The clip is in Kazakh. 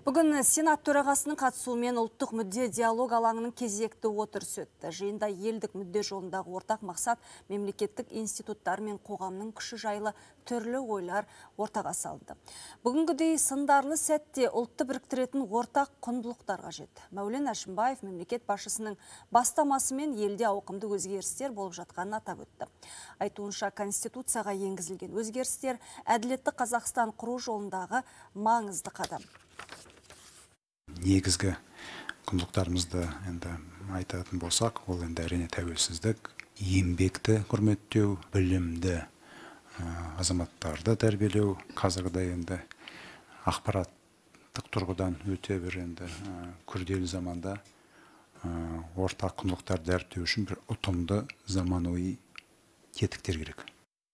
Бүгін Сенат төрағасының қатысуымен ұлттық мүдде диалог алаңының кезекті отырысы өтті. Жиында елдік мүдде жолындағы ортақ мақсат мемлекеттік институттар мен қоғамның күші жайлы түрлі ойлар ортаға салынды. Бүгінгідей сындарлы сәтте ұлтты біріктіретін ортақ құндылықтар қажет. Мәулен Әшімбаев мемлекет басшысының бастамасымен елде ауқымды өзгерістер болып жатқанын атап өтті. Айтуынша конституцияға енгізілген өзгерістер әділетті Қазақстан құру жолындағы маңызды қадам негізгі құндылықтарымызды енді айтатын болсақ ол енді әрине тәуелсіздік еңбекті құрметтеу білімді азаматтарды тәрбиелеу қазіргідей енді ақпараттық тұрғыдан өте бір енді күрделі заманда ортақ құндылықтарды дәріптеу үшін бір ұтымды заманауи тетіктер керек